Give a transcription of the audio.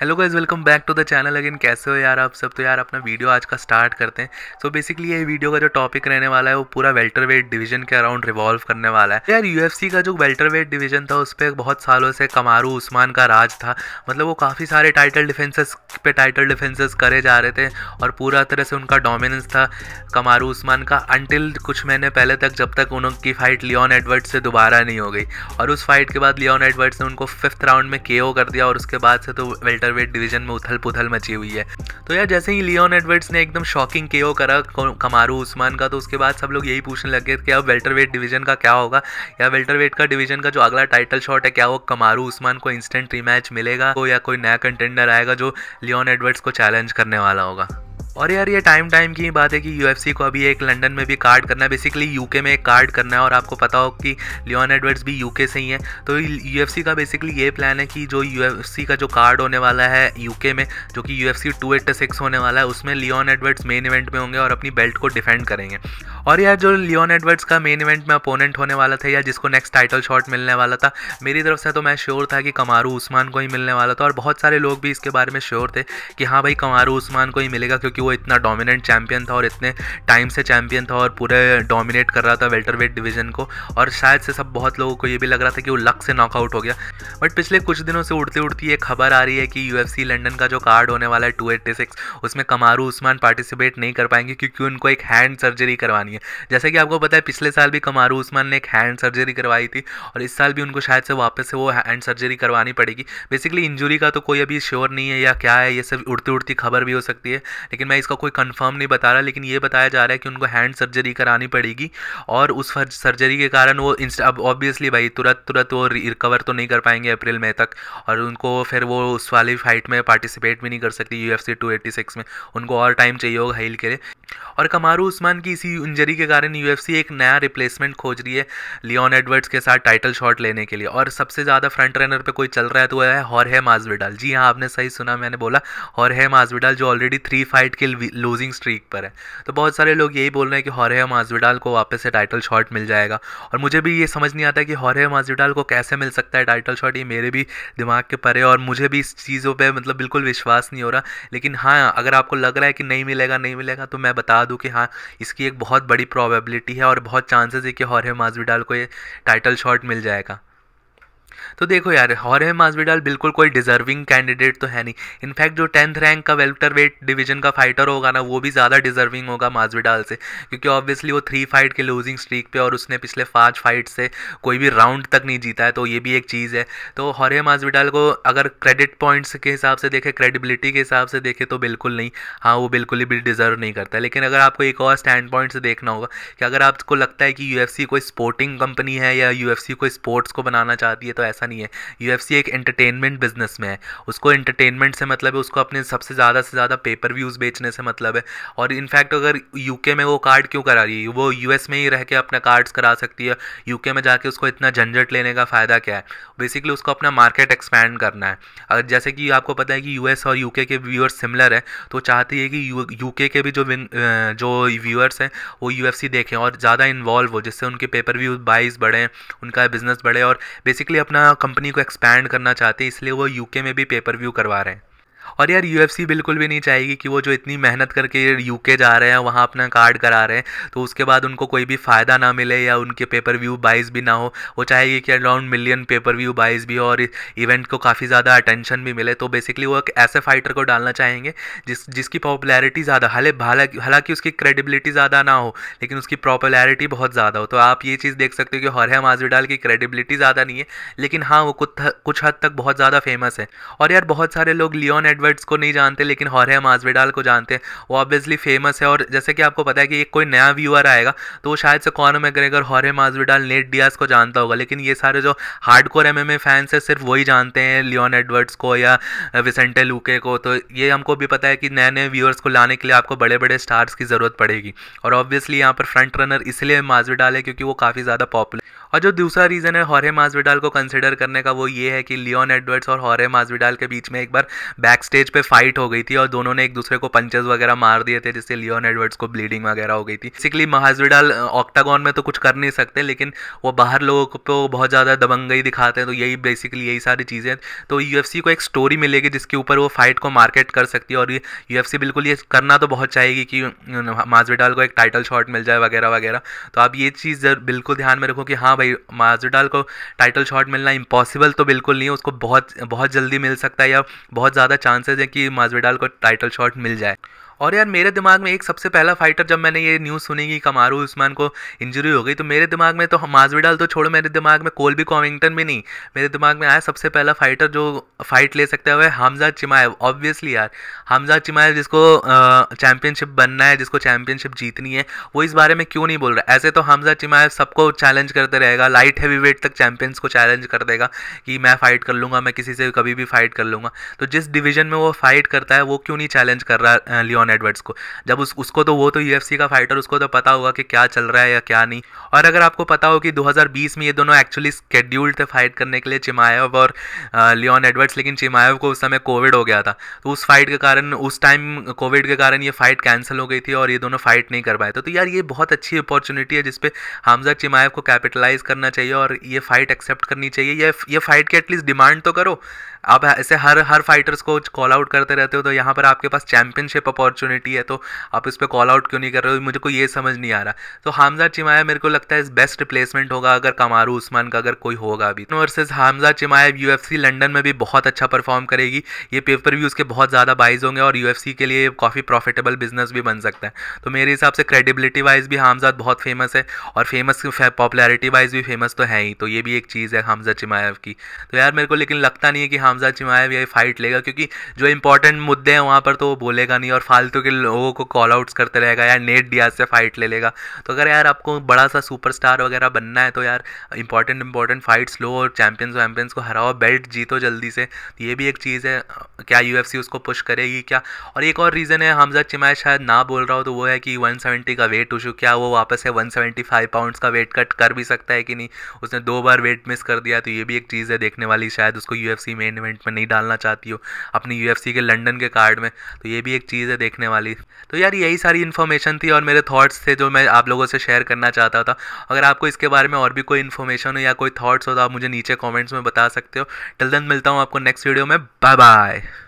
hello guys welcome back to the channel again कैसे हो यार आप सब तो यार अपना वीडियो आज का स्टार्ट करते हैं सो so बेसिकली ये वीडियो का जो टॉपिक रहने वाला है वो पूरा वेल्टर वेट डिवीजन के अराउंड रिवॉल्व करने वाला है यार यूएफसी का जो वेल्टर वेट डिवीजन था उस पर बहुत सालों से कमारू उस्मान का राज था मतलब वो काफ़ी सारे टाइटल डिफेंसेस पे टाइटल डिफेंसेस करे जा रहे थे और पूरा तरह से उनका डोमिनेंस था कमारू उस्मान का अनटिल कुछ महीने पहले तक जब तक उनकी फ़ाइट लियोन एडवर्ड से दोबारा नहीं हो गई और उस फाइट के बाद लियोन एडवर्ड्स ने उनको फिफ्थ राउंड में के कर दिया और उसके बाद से तो वेल्टर वेट डिवीजन में उथल पुथल मची हुई है तो यार जैसे ही लियोन एडवर्ड्स ने एकदम शॉकिंग के करा कमारू उस्मान का तो उसके बाद सब लोग यही पूछने लगे कि अब वेल्टर वेट डिवीजन का क्या होगा या वेल्टर वेट का डिवीजन का जो अगला टाइटल शॉट है क्या वो कमारू उस्मान को इंस्टेंट रीमैच मिलेगा या कोई नया कंटेंडर आएगा जो लियोन एडवर्ड्स को चैलेंज करने वाला होगा और यार ये टाइम टाइम की बात है कि यू को अभी एक लंदन में भी कार्ड करना है बेसिकली यू में एक कार्ड करना है और आपको पता हो कि लियोन एडवर्ड्स भी यू से ही है तो यू का बेसिकली ये प्लान है कि जो यू का जो कार्ड होने वाला है यू में जो कि यू एफ होने वाला है उसमें लियोन एडवर्ड्स मेन इवेंट में होंगे और अपनी बेल्ट को डिफेंड करेंगे और यार जो लियोन एडवर्ड्स का मेन इवेंट में अपोनेंट होने वाला था या जिसको नेक्स्ट टाइटल शॉट मिलने वाला था मेरी तरफ से तो मैं श्योर था कि कमारू उस्मान को ही मिलने वाला था और बहुत सारे लोग भी इसके बारे में श्योर थे कि हाँ भाई कमारू उस्मान को ही मिलेगा क्योंकि वो इतना डोमिनेंट चैंपियन था और इतने टाइम से चैंपियन था और पूरे डोमिनेट कर रहा था वेल्टर वेट डिवीजन को और शायद से सब बहुत लोगों को ये भी लग रहा था कि वो लक से नॉकआउट हो गया बट पिछले कुछ दिनों से उड़ती उड़ती ये खबर आ रही है कि यू लंदन का जो कार्ड होने वाला है टू उसमें कमारू उस्मान पार्टिसिपेट नहीं कर पाएंगे क्योंकि उनको एक हैंड सर्जरी करवानी है जैसे कि आपको पता है पिछले साल भी कमारू उस्मान ने एक हैंड सर्जरी करवाई थी और इस साल भी उनको शायद से वापस से वो हैंड सर्जरी करवानी पड़ेगी बेसिकली इंजुरी का तो कोई अभी श्योर नहीं है या क्या है ये सब उड़ती उड़ती खबर भी हो सकती है लेकिन मैं है इसका कोई कंफर्म नहीं बता रहा लेकिन ये बताया जा रहा है कि उनको हैंड सर्जरी करानी पड़ेगी और उस सर्जरी के कारण वो अब ऑब्वियसली भाई तुरंत तुरंत वो रिकवर तो नहीं कर पाएंगे अप्रैल मई तक और उनको फिर वो उस वाली फाइट में पार्टिसिपेट भी नहीं कर सकती यू एफ में उनको और टाइम चाहिए होगा हील के लिए और कमारू उस्मान की इसी इंजरी के कारण यूएफसी एक नया रिप्लेसमेंट खोज रही है लियोन एडवर्ड्स के साथ टाइटल शॉट लेने के लिए और सबसे ज़्यादा फ्रंट रनर पे कोई चल रहा है तो वह है हॉर है माजविडाल जी हाँ आपने सही सुना मैंने बोला हॉर है माजविडाल जो ऑलरेडी थ्री फाइट के लूजिंग स्ट्रीक पर है तो बहुत सारे लोग यही बोल रहे हैं कि हॉर है माजविडाल को वापस से टाइटल शॉट मिल जाएगा और मुझे भी ये समझ नहीं आता कि हॉर है माजविडाल को कैसे मिल सकता है टाइटल शॉट ये मेरे भी दिमाग के परे और मुझे भी इस चीज़ों पर मतलब बिल्कुल विश्वास नहीं हो रहा लेकिन हाँ अगर आपको लग रहा है कि नहीं मिलेगा नहीं मिलेगा तो मैं बता दूं कि हाँ इसकी एक बहुत बड़ी प्रोबेबिलिटी है और बहुत चांसेस है कि हॉरहे माजविडाल को ये टाइटल शॉट मिल जाएगा तो देखो यार हॉरे मासविडाल बिल्कुल कोई डिजर्विंग कैंडिडेट तो है नहीं इनफैक्ट जो टेंथ रैंक का वेल्टर वेट डिवीजन का फाइटर होगा ना वो भी ज़्यादा डिजर्विंग होगा माजविडाल से क्योंकि ऑब्वियसली वो थ्री फाइट के लूजिंग स्ट्रीक पे और उसने पिछले पाँच फाइट से कोई भी राउंड तक नहीं जीता है तो ये भी एक चीज़ है तो हॉरे माजविडाल को अगर क्रेडिट पॉइंट्स के हिसाब से देखें क्रेडिबिलिटी के हिसाब से देखें तो बिल्कुल नहीं हाँ वो बिल्कुल ही डिजर्व नहीं करता लेकिन अगर आपको एक और स्टैंड पॉइंट से देखना होगा कि अगर आपको लगता है कि यू कोई स्पोर्टिंग कंपनी है या यू कोई स्पोर्ट्स को बनाना चाहती है तो ऐसा नहीं है यूएफसी एक एंटरटेनमेंट बिजनेस में है उसको एंटरटेनमेंट से मतलब है उसको अपने सबसे ज़्यादा से ज़्यादा पेपर व्यूज़ बेचने से मतलब है और इनफैक्ट अगर यूके में वो कार्ड क्यों करा रही है वो यूएस में ही रह के अपना कार्ड्स करा सकती है यूके में जाके उसको इतना झंझट लेने का फ़ायदा क्या है बेसिकली उसको अपना मार्केट एक्सपैंड करना है अगर जैसे कि आपको पता है कि यूएस और यूके के व्यूअर्स सिमिलर है तो चाहती है कि यूके के भी जो जो व्यूअर्स हैं वो यूएफसी देखें और ज़्यादा इन्वॉल्व हो जिससे उनके पेपर व्यू बाइज बढ़ें उनका बिजनेस बढ़े और बेसिकली अपना अपना कंपनी को एक्सपैंड करना चाहते हैं इसलिए वो यूके में भी पेपर व्यू करवा रहे हैं और यार यू बिल्कुल भी नहीं चाहेगी कि वो जो इतनी मेहनत करके यूके जा रहे हैं वहाँ अपना कार्ड करा रहे हैं तो उसके बाद उनको कोई भी फ़ायदा ना मिले या उनके पेपर व्यू बाइज भी ना हो वो चाहेगी कि around million pay per view buys भी हो और इवेंट को काफ़ी ज़्यादा अटेंशन भी मिले तो बेसिकली वो एक ऐसे फाइटर को डालना चाहेंगे जिस जिसकी पॉपुलैरिटी ज़्यादा हाले हालांकि उसकी क्रेडिबिलिटी ज़्यादा ना हो लेकिन उसकी पॉपुलैरिटी बहुत ज़्यादा हो तो आप ये चीज़ देख सकते हो कि हॉरहे माजविडाल की क्रेडिबिलिटी ज़्यादा नहीं है लेकिन हाँ वो कुछ हद तक बहुत ज़्यादा फेमस है और यार बहुत सारे लोग लियोन एडवर्ड्स को नहीं जानते लेकिन हॉरे माजवेडाल को जानते हैं वो ऑब्वियसली फेमस है और जैसे कि आपको पता है कि एक कोई नया व्यूअर आएगा तो वो शायद से कॉनर मैग्रेगर हॉरे माजवेडाल नेट डियाज को जानता होगा लेकिन ये सारे जो hardcore M M fans हैं सिर्फ वही जानते हैं लियोन एडवर्ड्स को या विसेंटे लूके को तो ये हमको भी पता है कि नए नए व्यूअर्स को लाने के लिए आपको बड़े बड़े स्टार्स की ज़रूरत पड़ेगी और ऑब्वियसली यहाँ पर फ्रंट रनर इसलिए माजवेडाल है क्योंकि वो काफ़ी ज़्यादा पॉपुलर और जो दूसरा रीज़न है हॉरे माजविडाल को कंसिडर करने का वो ये है कि लियोन एडवर्ड्स और हॉरे माजविडाल के बीच में एक बार बैक स्टेज पे फाइट हो गई थी और दोनों ने एक दूसरे को पंचेज वगैरह मार दिए थे जिससे लियोन एडवर्ड्स को ब्लीडिंग वगैरह हो गई थी बेसिकली महाजविडाल ऑक्टागॉन में तो कुछ कर नहीं सकते लेकिन वो बाहर लोगों को तो बहुत ज़्यादा दबंगई दिखाते हैं तो यही बेसिकली यही सारी चीज़ें तो यू को एक स्टोरी मिलेगी जिसके ऊपर वो फाइट को मार्केट कर सकती है और यू एफ़ बिल्कुल ये करना तो बहुत चाहेगी कि माजविडाल को एक टाइटल शॉट मिल जाए वगैरह वगैरह तो आप ये चीज़ बिल्कुल ध्यान में रखो कि हाँ भाई भाई माजुडाल को टाइटल शॉट मिलना इम्पॉसिबल तो बिल्कुल नहीं है उसको बहुत बहुत जल्दी मिल सकता है या बहुत ज़्यादा चांसेज हैं कि माजुडाल को टाइटल शॉट मिल जाए और यार मेरे दिमाग में एक सबसे पहला फाइटर जब मैंने ये न्यूज़ सुनी कि कमारू उस्मान को इंजरी हो गई तो मेरे दिमाग में तो माजविडाल तो छोड़ो मेरे दिमाग में कोल भी कॉमिंगटन भी नहीं मेरे दिमाग में आया सबसे पहला फाइटर जो फाइट ले सकता है वह हमजा चिमाएव ऑब्वियसली यार हमजा चिमाएव जिसको चैम्पियनशिप बनना है जिसको चैम्पियनशिप जीतनी है वो इस बारे में क्यों नहीं बोल रहा ऐसे तो हमजा चिमाएव सबको चैलेंज करते रहेगा लाइट हैवी वेट तक चैम्पियंस को चैलेंज कर देगा कि मैं फाइट कर लूँगा मैं किसी से कभी भी फाइट कर लूँगा तो जिस डिवीजन में वो फाइट करता है वो क्यों नहीं चैलेंज कर रहा लियोन लियोन एडवर्ड्स को जब उस उसको तो वो तो यू का फाइटर उसको तो पता होगा कि क्या चल रहा है या क्या नहीं और अगर आपको पता हो कि 2020 में ये दोनों एक्चुअली स्केड्यूल्ड थे फाइट करने के लिए चिमायव और लियोन एडवर्ड्स लेकिन चिमायव को उस समय कोविड हो गया था तो उस फाइट के कारण उस टाइम कोविड के कारण ये फाइट कैंसिल हो गई थी और ये दोनों फाइट नहीं कर पाए थे तो, तो यार ये बहुत अच्छी अपॉर्चुनिटी है जिसपे हमजा चिमायव को कैपिटलाइज करना चाहिए और ये फाइट एक्सेप्ट करनी चाहिए ये ये फाइट की एटलीस्ट डिमांड तो करो आप ऐसे हर हर फाइटर्स को कॉल आउट करते रहते हो तो यहाँ पर आपके पास चैंपियनशिप अपॉर्चुनिटी अपॉर्चुनिटी है तो आप इस पर कॉल आउट क्यों नहीं कर रहे हो मुझे कोई ये समझ नहीं आ रहा तो हामजा चिमाया मेरे को लगता है इस बेस्ट रिप्लेसमेंट होगा अगर कमारू उस्मान का अगर कोई होगा अभी वर्सेज हामजा चिमाएव यू लंडन में भी बहुत अच्छा परफॉर्म करेगी ये पेपर भी उसके बहुत ज़्यादा बाइज होंगे और यू के लिए काफ़ी प्रॉफिटेबल बिजनेस भी बन सकता है तो मेरे हिसाब से क्रेडिबिलिटी वाइज भी हामजाद बहुत फेमस है और फेमस पॉपुलैरिटी वाइज भी फेमस तो है ही तो ये भी एक चीज़ है हामजा चिमाएव की तो यार मेरे को लेकिन लगता नहीं है कि हामजा चिमाएव ये फाइट लेगा क्योंकि जो इंपॉर्टेंट मुद्दे हैं वहाँ पर तो वो बोलेगा नहीं और फाल फालतू के लोगों को कॉल आउट्स करते रहेगा या नेट डिया से फाइट ले लेगा तो अगर यार आपको बड़ा सा सुपरस्टार वगैरह बनना है तो यार इंपॉर्टेंट इंपॉर्टेंट फाइट्स लो और चैंपियंस वैम्पियंस को हराओ बेल्ट जीतो जल्दी से ये भी एक चीज़ है क्या यू उसको पुश करेगी क्या और एक और रीज़न है हमजा चिमाय शायद ना बोल रहा हो तो वो है कि वन का वेट उशू क्या वो वापस है वन पाउंड्स का वेट कट कर भी सकता है कि नहीं उसने दो बार वेट मिस कर दिया तो ये भी एक चीज़ है देखने वाली शायद उसको यू मेन इवेंट में नहीं डालना चाहती हो अपनी यू के लंडन के कार्ड में तो ये भी एक चीज़ है देखने देखने वाली तो यार यही सारी इन्फॉर्मेशन थी और मेरे थॉट्स थे जो मैं आप लोगों से शेयर करना चाहता था अगर आपको इसके बारे में और भी कोई इन्फॉर्मेशन हो या कोई थॉट्स हो तो आप मुझे नीचे कॉमेंट्स में बता सकते हो टिल दिन मिलता हूँ आपको नेक्स्ट वीडियो में बाय बाय